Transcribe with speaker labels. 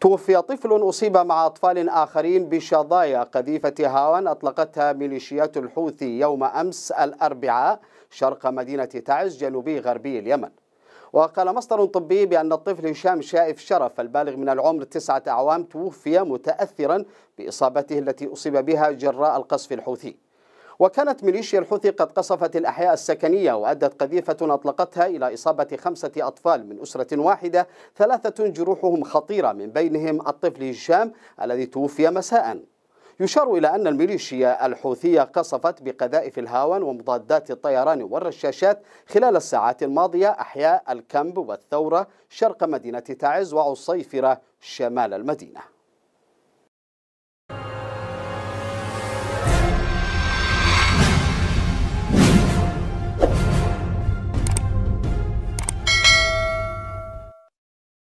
Speaker 1: توفي طفل أصيب مع أطفال آخرين بشظايا قذيفة هاون أطلقتها ميليشيات الحوثي يوم أمس الأربعاء شرق مدينة تعز جنوبي غربي اليمن وقال مصدر طبي بأن الطفل هشام شائف شرف البالغ من العمر تسعة أعوام توفي متأثرا بإصابته التي أصيب بها جراء القصف الحوثي وكانت ميليشيا الحوثي قد قصفت الأحياء السكنية وأدت قذيفة أطلقتها إلى إصابة خمسة أطفال من أسرة واحدة ثلاثة جروحهم خطيرة من بينهم الطفل هشام الذي توفي مساءً يشار إلى أن الميليشيا الحوثية قصفت بقذائف الهاون ومضادات الطيران والرشاشات خلال الساعات الماضية أحياء الكمب والثورة شرق مدينة تعز وعصيفرة شمال المدينة